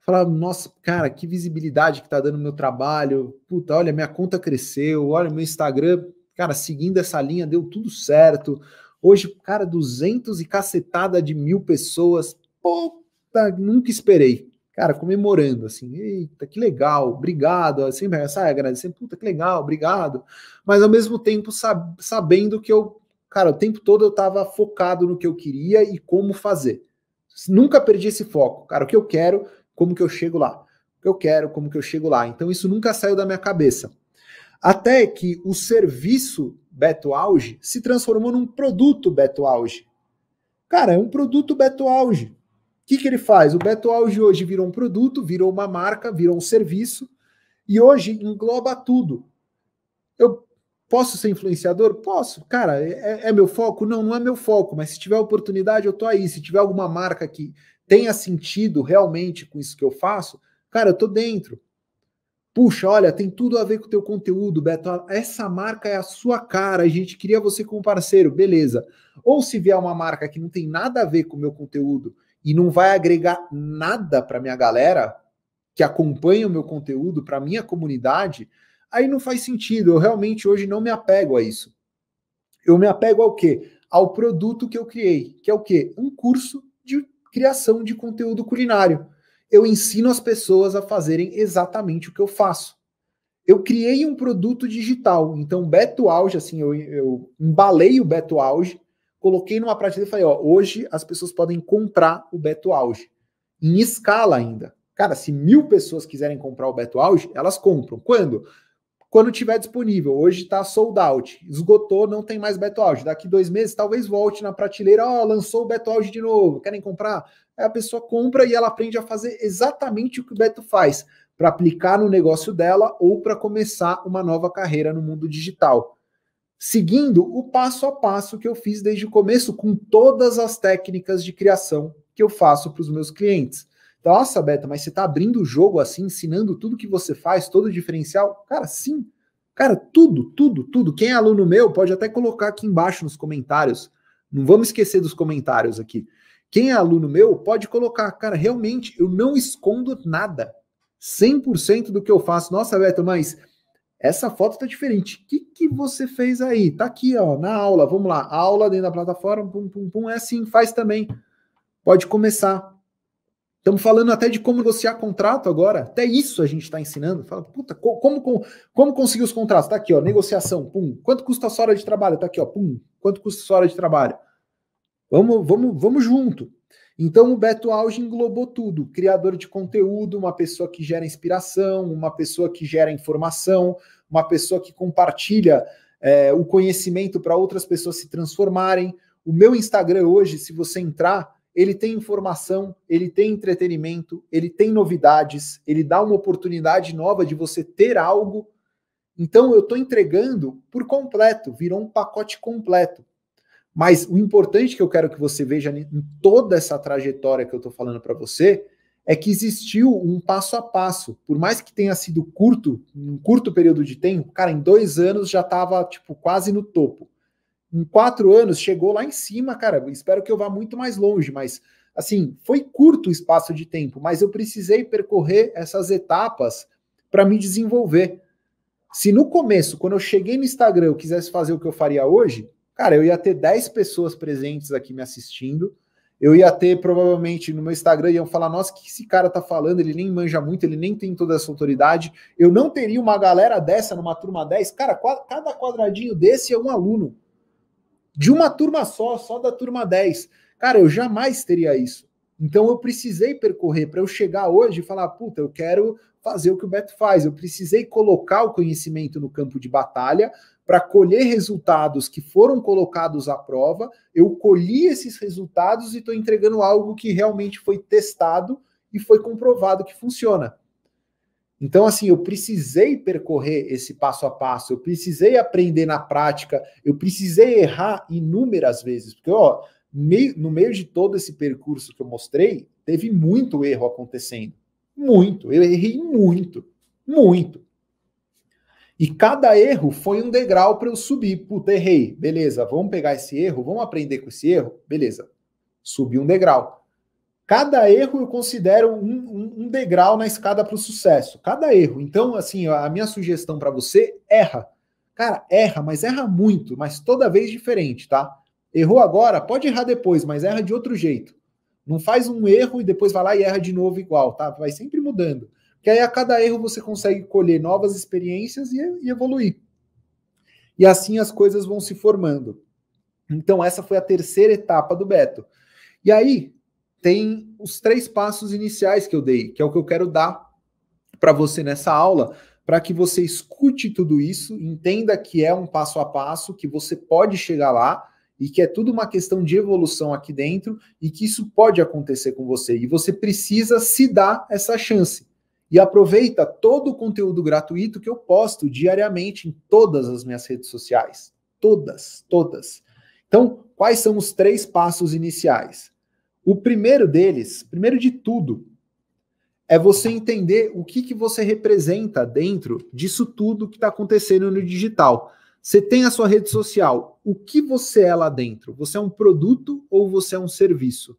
falar, nossa, cara, que visibilidade que tá dando meu trabalho, puta, olha, minha conta cresceu, olha, meu Instagram, cara, seguindo essa linha, deu tudo certo. Hoje, cara, 200 e cacetada de mil pessoas, puta, nunca esperei. Cara, comemorando, assim, eita, que legal, obrigado, assim, sai agradecendo, puta, que legal, obrigado. Mas ao mesmo tempo sabendo que eu, cara, o tempo todo eu tava focado no que eu queria e como fazer. Nunca perdi esse foco. Cara, o que eu quero como que eu chego lá? O que eu quero, como que eu chego lá? Então isso nunca saiu da minha cabeça. Até que o serviço Beto Auge se transformou num produto Beto Auge. Cara, é um produto Beto Auge. O que, que ele faz? O Beto Auge hoje virou um produto, virou uma marca, virou um serviço e hoje engloba tudo. Eu posso ser influenciador? Posso. Cara, é, é, é meu foco? Não, não é meu foco, mas se tiver oportunidade, eu tô aí. Se tiver alguma marca que, tenha sentido realmente com isso que eu faço, cara, eu tô dentro. Puxa, olha, tem tudo a ver com o teu conteúdo, Beto. Essa marca é a sua cara, a gente queria você como parceiro, beleza. Ou se vier uma marca que não tem nada a ver com o meu conteúdo e não vai agregar nada para minha galera que acompanha o meu conteúdo, para minha comunidade, aí não faz sentido. Eu realmente hoje não me apego a isso. Eu me apego ao quê? Ao produto que eu criei, que é o quê? Um curso de criação de conteúdo culinário. Eu ensino as pessoas a fazerem exatamente o que eu faço. Eu criei um produto digital, então Beto Auge, assim, eu, eu embalei o Beto Auge, coloquei numa prateleira e falei, ó, hoje as pessoas podem comprar o Beto Auge, em escala ainda. Cara, se mil pessoas quiserem comprar o Beto Auge, elas compram. Quando? quando tiver disponível. Hoje está sold out, esgotou, não tem mais Beto Auge. Daqui dois meses, talvez volte na prateleira, ó, oh, lançou o Beto Auge de novo, querem comprar? Aí a pessoa compra e ela aprende a fazer exatamente o que o Beto faz, para aplicar no negócio dela ou para começar uma nova carreira no mundo digital. Seguindo o passo a passo que eu fiz desde o começo, com todas as técnicas de criação que eu faço para os meus clientes. Nossa, Beta, mas você está abrindo o jogo assim, ensinando tudo que você faz, todo o diferencial? Cara, sim. Cara, tudo, tudo, tudo. Quem é aluno meu pode até colocar aqui embaixo nos comentários. Não vamos esquecer dos comentários aqui. Quem é aluno meu pode colocar, cara, realmente eu não escondo nada. 100% do que eu faço. Nossa, Beto, mas essa foto tá diferente. O que, que você fez aí? Tá aqui, ó, na aula. Vamos lá. aula dentro da plataforma, pum, pum, pum. É assim, faz também. Pode começar. Estamos falando até de como negociar contrato agora. Até isso a gente está ensinando. Fala, puta, como, como, como conseguir os contratos? Tá aqui, ó, negociação, pum. Quanto custa a sua hora de trabalho? Tá aqui, ó, pum. Quanto custa a sua hora de trabalho? Vamos, vamos, vamos junto. Então o Beto Auge englobou tudo: criador de conteúdo, uma pessoa que gera inspiração, uma pessoa que gera informação, uma pessoa que compartilha é, o conhecimento para outras pessoas se transformarem. O meu Instagram hoje, se você entrar, ele tem informação, ele tem entretenimento, ele tem novidades, ele dá uma oportunidade nova de você ter algo. Então eu estou entregando por completo, virou um pacote completo. Mas o importante que eu quero que você veja em toda essa trajetória que eu estou falando para você é que existiu um passo a passo. Por mais que tenha sido curto, um curto período de tempo, cara, em dois anos já estava tipo quase no topo em quatro anos chegou lá em cima, cara. Espero que eu vá muito mais longe, mas assim, foi curto o espaço de tempo, mas eu precisei percorrer essas etapas para me desenvolver. Se no começo, quando eu cheguei no Instagram, eu quisesse fazer o que eu faria hoje, cara, eu ia ter 10 pessoas presentes aqui me assistindo. Eu ia ter provavelmente no meu Instagram iam falar: "Nossa, o que esse cara tá falando? Ele nem manja muito, ele nem tem toda essa autoridade". Eu não teria uma galera dessa numa turma 10. Cara, cada quadradinho desse é um aluno de uma turma só, só da turma 10. Cara, eu jamais teria isso. Então eu precisei percorrer para eu chegar hoje e falar, puta, eu quero fazer o que o Beto faz. Eu precisei colocar o conhecimento no campo de batalha para colher resultados que foram colocados à prova. Eu colhi esses resultados e estou entregando algo que realmente foi testado e foi comprovado que funciona. Então, assim, eu precisei percorrer esse passo a passo, eu precisei aprender na prática, eu precisei errar inúmeras vezes, porque, ó, meio, no meio de todo esse percurso que eu mostrei, teve muito erro acontecendo. Muito. Eu errei muito. Muito. E cada erro foi um degrau para eu subir. Puta, errei. Beleza, vamos pegar esse erro, vamos aprender com esse erro? Beleza. Subi um degrau. Cada erro eu considero um, um, um degrau na escada para o sucesso. Cada erro. Então, assim, a minha sugestão para você, erra. Cara, erra, mas erra muito, mas toda vez diferente, tá? Errou agora, pode errar depois, mas erra de outro jeito. Não faz um erro e depois vai lá e erra de novo igual, tá? Vai sempre mudando. Que aí a cada erro você consegue colher novas experiências e, e evoluir. E assim as coisas vão se formando. Então, essa foi a terceira etapa do Beto. E aí, tem os três passos iniciais que eu dei, que é o que eu quero dar para você nessa aula, para que você escute tudo isso, entenda que é um passo a passo, que você pode chegar lá e que é tudo uma questão de evolução aqui dentro e que isso pode acontecer com você e você precisa se dar essa chance. E aproveita todo o conteúdo gratuito que eu posto diariamente em todas as minhas redes sociais. Todas, todas. Então, quais são os três passos iniciais? O primeiro deles, primeiro de tudo, é você entender o que, que você representa dentro disso tudo que está acontecendo no digital. Você tem a sua rede social, o que você é lá dentro? Você é um produto ou você é um serviço?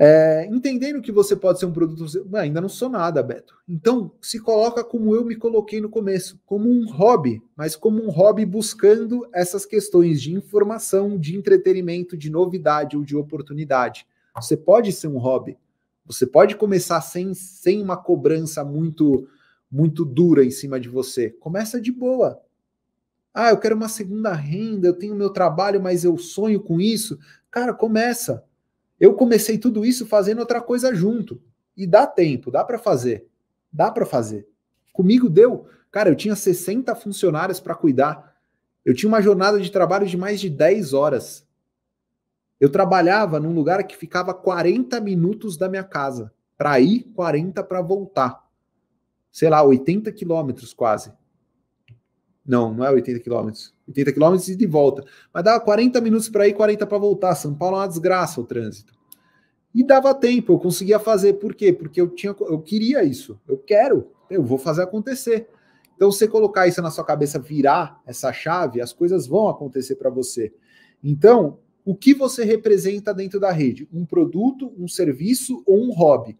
É, entendendo que você pode ser um produto, ainda não sou nada, Beto. Então, se coloca como eu me coloquei no começo, como um hobby, mas como um hobby buscando essas questões de informação, de entretenimento, de novidade ou de oportunidade. Você pode ser um hobby. Você pode começar sem, sem uma cobrança muito muito dura em cima de você. Começa de boa. Ah, eu quero uma segunda renda, eu tenho meu trabalho, mas eu sonho com isso. Cara, começa eu comecei tudo isso fazendo outra coisa junto. E dá tempo, dá para fazer. Dá para fazer. Comigo deu. Cara, eu tinha 60 funcionários para cuidar. Eu tinha uma jornada de trabalho de mais de 10 horas. Eu trabalhava num lugar que ficava 40 minutos da minha casa. Para ir, 40 para voltar. Sei lá, 80 quilômetros quase. Não, não é 80 quilômetros. 80 quilômetros e de volta. Mas dava 40 minutos para ir, 40 para voltar. São Paulo é uma desgraça o trânsito. E dava tempo, eu conseguia fazer. Por quê? Porque eu, tinha, eu queria isso. Eu quero. Eu vou fazer acontecer. Então, você colocar isso na sua cabeça, virar essa chave, as coisas vão acontecer para você. Então, o que você representa dentro da rede? Um produto, um serviço ou um hobby?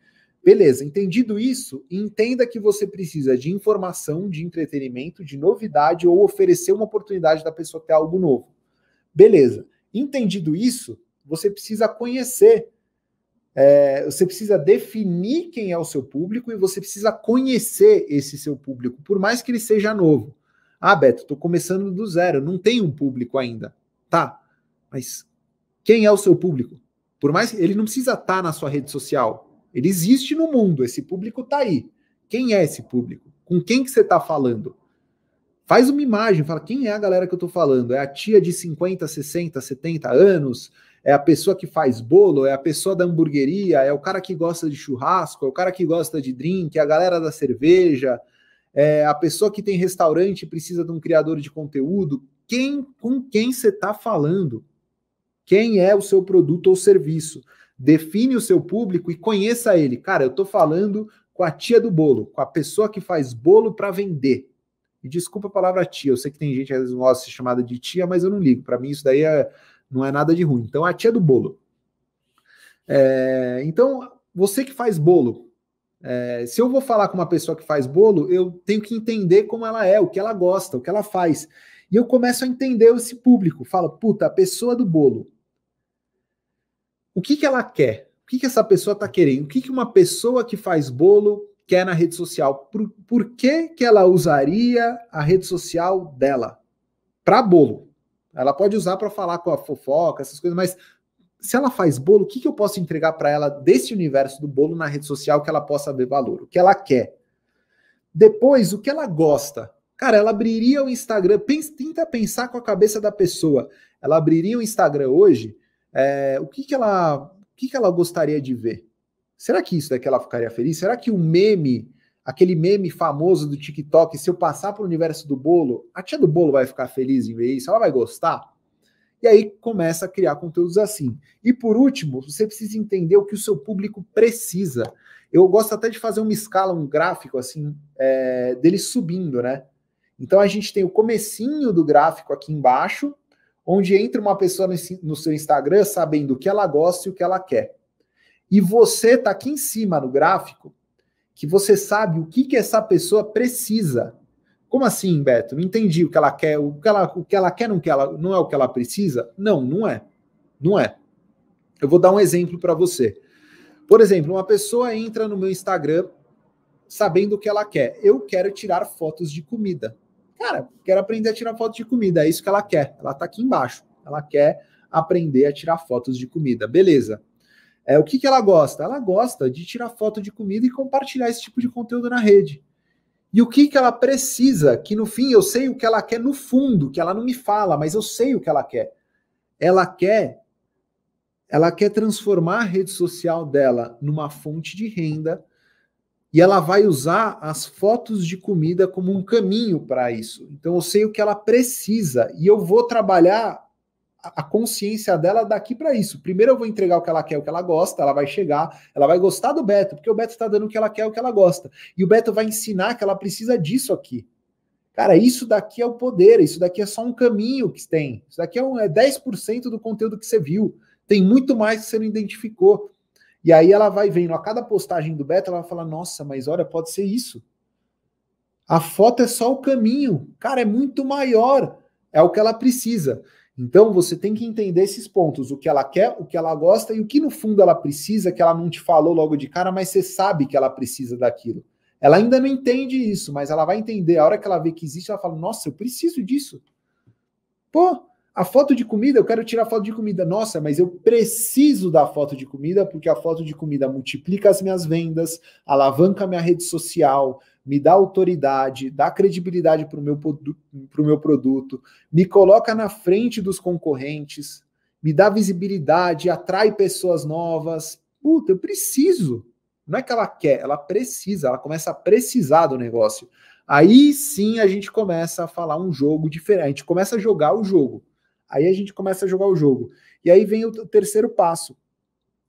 Beleza, entendido isso, entenda que você precisa de informação, de entretenimento, de novidade ou oferecer uma oportunidade da pessoa ter algo novo. Beleza, entendido isso, você precisa conhecer, é, você precisa definir quem é o seu público e você precisa conhecer esse seu público, por mais que ele seja novo. Ah, Beto, estou começando do zero, não tenho um público ainda. Tá, mas quem é o seu público? Por mais ele não precisa estar tá na sua rede social, ele existe no mundo, esse público está aí. Quem é esse público? Com quem que você está falando? Faz uma imagem, fala quem é a galera que eu estou falando? É a tia de 50, 60, 70 anos? É a pessoa que faz bolo? É a pessoa da hamburgueria? É o cara que gosta de churrasco? É o cara que gosta de drink? É a galera da cerveja? É a pessoa que tem restaurante e precisa de um criador de conteúdo? Quem, com quem você está falando? Quem é o seu produto ou serviço? define o seu público e conheça ele. Cara, eu estou falando com a tia do bolo, com a pessoa que faz bolo para vender. E desculpa a palavra tia, eu sei que tem gente que às vezes gosta de ser chamada de tia, mas eu não ligo. Para mim isso daí é, não é nada de ruim. Então, a tia do bolo. É, então, você que faz bolo, é, se eu vou falar com uma pessoa que faz bolo, eu tenho que entender como ela é, o que ela gosta, o que ela faz. E eu começo a entender esse público. Fala, puta, a pessoa do bolo o que, que ela quer? O que, que essa pessoa está querendo? O que, que uma pessoa que faz bolo quer na rede social? Por, por que, que ela usaria a rede social dela? Para bolo. Ela pode usar para falar com a fofoca, essas coisas, mas se ela faz bolo, o que, que eu posso entregar para ela desse universo do bolo na rede social que ela possa ver valor? O que ela quer? Depois, o que ela gosta? Cara, ela abriria o Instagram, pensa, tenta pensar com a cabeça da pessoa. Ela abriria o Instagram hoje é, o que, que ela o que, que ela gostaria de ver? Será que isso daqui é ela ficaria feliz? Será que o meme, aquele meme famoso do TikTok, se eu passar para o universo do bolo, a tia do bolo vai ficar feliz em ver isso? Ela vai gostar? E aí começa a criar conteúdos assim. E por último, você precisa entender o que o seu público precisa. Eu gosto até de fazer uma escala, um gráfico assim, é, dele subindo, né? Então a gente tem o comecinho do gráfico aqui embaixo, onde entra uma pessoa no seu Instagram sabendo o que ela gosta e o que ela quer. E você está aqui em cima no gráfico, que você sabe o que, que essa pessoa precisa. Como assim, Beto? Não entendi o que ela quer, o que ela, o que ela quer não, que ela, não é o que ela precisa? Não, não é. Não é. Eu vou dar um exemplo para você. Por exemplo, uma pessoa entra no meu Instagram sabendo o que ela quer. Eu quero tirar fotos de comida. Cara, quero aprender a tirar foto de comida. É isso que ela quer. Ela está aqui embaixo. Ela quer aprender a tirar fotos de comida. Beleza. É, o que, que ela gosta? Ela gosta de tirar foto de comida e compartilhar esse tipo de conteúdo na rede. E o que, que ela precisa, que no fim eu sei o que ela quer no fundo, que ela não me fala, mas eu sei o que ela quer. Ela quer ela quer transformar a rede social dela numa fonte de renda e ela vai usar as fotos de comida como um caminho para isso. Então eu sei o que ela precisa e eu vou trabalhar a consciência dela daqui para isso. Primeiro eu vou entregar o que ela quer, o que ela gosta, ela vai chegar, ela vai gostar do Beto, porque o Beto está dando o que ela quer, o que ela gosta. E o Beto vai ensinar que ela precisa disso aqui. Cara, isso daqui é o poder, isso daqui é só um caminho que tem. Isso daqui é, um, é 10% do conteúdo que você viu. Tem muito mais que você não identificou. E aí ela vai vendo a cada postagem do Beto, ela vai falar: nossa, mas olha, pode ser isso. A foto é só o caminho, cara, é muito maior, é o que ela precisa. Então você tem que entender esses pontos, o que ela quer, o que ela gosta e o que no fundo ela precisa, que ela não te falou logo de cara, mas você sabe que ela precisa daquilo. Ela ainda não entende isso, mas ela vai entender. A hora que ela vê que existe, ela fala: Nossa, eu preciso disso. Pô, a foto de comida, eu quero tirar foto de comida. Nossa, mas eu preciso da foto de comida, porque a foto de comida multiplica as minhas vendas, alavanca minha rede social, me dá autoridade, dá credibilidade para o meu, pro meu produto, me coloca na frente dos concorrentes, me dá visibilidade, atrai pessoas novas. Puta, eu preciso. Não é que ela quer, ela precisa, ela começa a precisar do negócio. Aí sim a gente começa a falar um jogo diferente, a gente começa a jogar o jogo. Aí a gente começa a jogar o jogo. E aí vem o terceiro passo.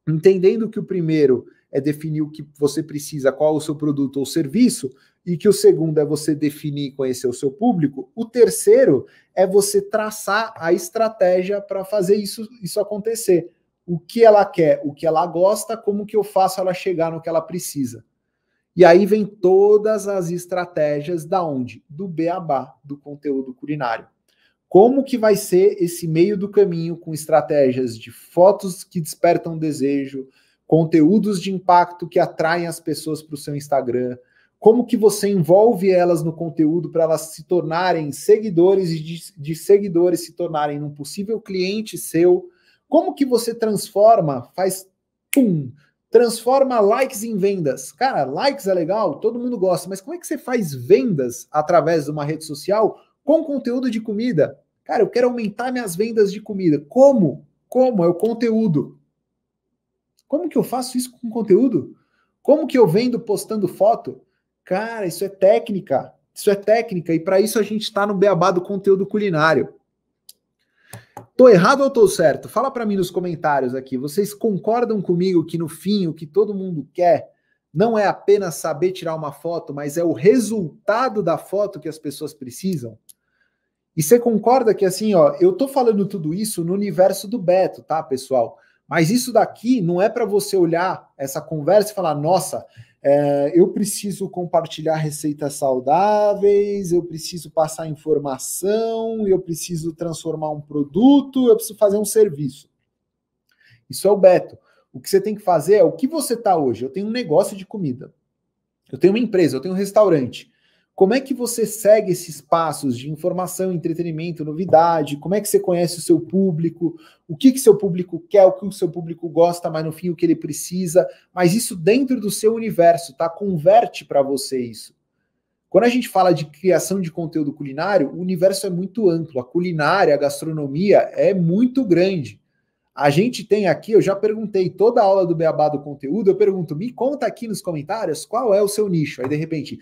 Entendendo que o primeiro é definir o que você precisa, qual o seu produto ou serviço, e que o segundo é você definir e conhecer o seu público, o terceiro é você traçar a estratégia para fazer isso, isso acontecer. O que ela quer, o que ela gosta, como que eu faço ela chegar no que ela precisa. E aí vem todas as estratégias da onde? Do beabá, do conteúdo culinário. Como que vai ser esse meio do caminho com estratégias de fotos que despertam desejo, conteúdos de impacto que atraem as pessoas para o seu Instagram? Como que você envolve elas no conteúdo para elas se tornarem seguidores e de, de seguidores se tornarem um possível cliente seu? Como que você transforma, faz pum, transforma likes em vendas. Cara, likes é legal, todo mundo gosta, mas como é que você faz vendas através de uma rede social com conteúdo de comida. Cara, eu quero aumentar minhas vendas de comida. Como? Como? É o conteúdo. Como que eu faço isso com conteúdo? Como que eu vendo postando foto? Cara, isso é técnica. Isso é técnica e para isso a gente está no beabá do conteúdo culinário. Tô errado ou tô certo? Fala para mim nos comentários aqui. Vocês concordam comigo que no fim o que todo mundo quer não é apenas saber tirar uma foto, mas é o resultado da foto que as pessoas precisam? E você concorda que assim, ó, eu tô falando tudo isso no universo do Beto, tá, pessoal? Mas isso daqui não é para você olhar essa conversa e falar, nossa, é, eu preciso compartilhar receitas saudáveis, eu preciso passar informação, eu preciso transformar um produto, eu preciso fazer um serviço. Isso é o Beto. O que você tem que fazer é o que você tá hoje. Eu tenho um negócio de comida, eu tenho uma empresa, eu tenho um restaurante. Como é que você segue esses passos de informação, entretenimento, novidade? Como é que você conhece o seu público? O que, que seu público quer, o que o seu público gosta, mas no fim o que ele precisa? Mas isso dentro do seu universo, tá? Converte para você isso. Quando a gente fala de criação de conteúdo culinário, o universo é muito amplo. A culinária, a gastronomia é muito grande. A gente tem aqui, eu já perguntei toda a aula do beabá do conteúdo, eu pergunto, me conta aqui nos comentários qual é o seu nicho. Aí de repente,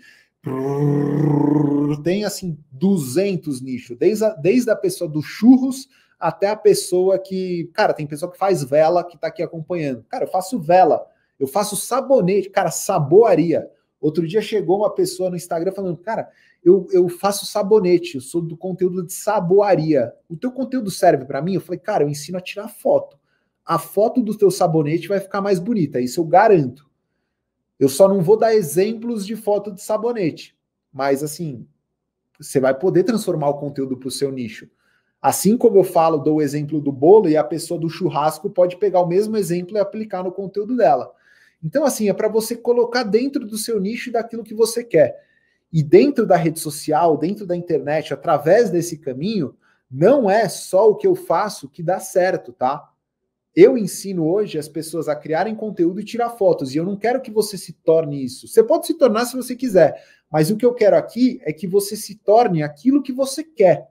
tem assim 200 nichos, desde a, desde a pessoa do churros até a pessoa que, cara, tem pessoa que faz vela que tá aqui acompanhando. Cara, eu faço vela, eu faço sabonete, cara, saboaria. Outro dia chegou uma pessoa no Instagram falando, cara, eu, eu faço sabonete, eu sou do conteúdo de saboaria. O teu conteúdo serve para mim? Eu falei, cara, eu ensino a tirar foto. A foto do teu sabonete vai ficar mais bonita, isso eu garanto. Eu só não vou dar exemplos de foto de sabonete, mas assim, você vai poder transformar o conteúdo para o seu nicho. Assim como eu falo, dou o exemplo do bolo e a pessoa do churrasco pode pegar o mesmo exemplo e aplicar no conteúdo dela. Então, assim, é para você colocar dentro do seu nicho daquilo que você quer. E dentro da rede social, dentro da internet, através desse caminho, não é só o que eu faço que dá certo, tá? Eu ensino hoje as pessoas a criarem conteúdo e tirar fotos, e eu não quero que você se torne isso. Você pode se tornar se você quiser, mas o que eu quero aqui é que você se torne aquilo que você quer.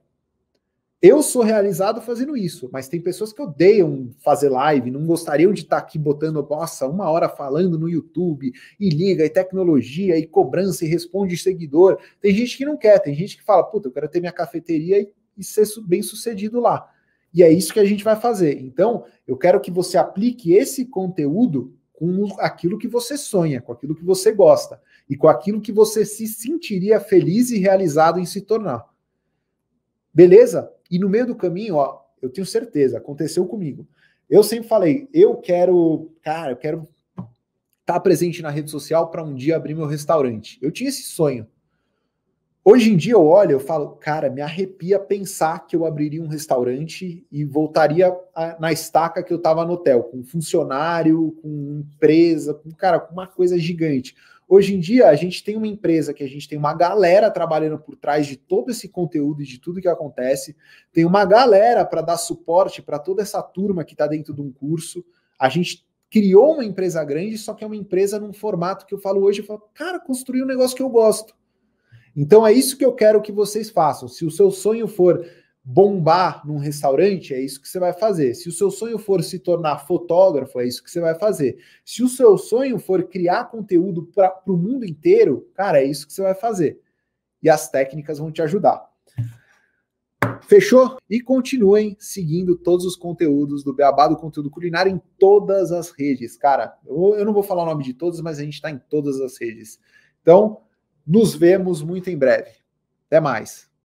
Eu sou realizado fazendo isso, mas tem pessoas que odeiam fazer live, não gostariam de estar aqui botando, nossa, uma hora falando no YouTube, e liga, e tecnologia, e cobrança, e responde seguidor. Tem gente que não quer, tem gente que fala, puta, eu quero ter minha cafeteria e, e ser bem sucedido lá. E é isso que a gente vai fazer. Então, eu quero que você aplique esse conteúdo com aquilo que você sonha, com aquilo que você gosta e com aquilo que você se sentiria feliz e realizado em se tornar. Beleza? E no meio do caminho, ó, eu tenho certeza, aconteceu comigo. Eu sempre falei, eu quero, cara, eu quero estar tá presente na rede social para um dia abrir meu restaurante. Eu tinha esse sonho. Hoje em dia eu olho, eu falo, cara, me arrepia pensar que eu abriria um restaurante e voltaria a, na estaca que eu estava no hotel, com funcionário, com empresa, com cara, com uma coisa gigante. Hoje em dia a gente tem uma empresa que a gente tem uma galera trabalhando por trás de todo esse conteúdo e de tudo que acontece, tem uma galera para dar suporte para toda essa turma que está dentro de um curso. A gente criou uma empresa grande, só que é uma empresa num formato que eu falo hoje, eu falo, cara, construir um negócio que eu gosto então é isso que eu quero que vocês façam. Se o seu sonho for bombar num restaurante, é isso que você vai fazer. Se o seu sonho for se tornar fotógrafo, é isso que você vai fazer. Se o seu sonho for criar conteúdo para o mundo inteiro, cara, é isso que você vai fazer. E as técnicas vão te ajudar. Fechou? E continuem seguindo todos os conteúdos do Beabá do Conteúdo Culinário em todas as redes. Cara, eu não vou falar o nome de todas, mas a gente está em todas as redes. Então, nos vemos muito em breve. Até mais.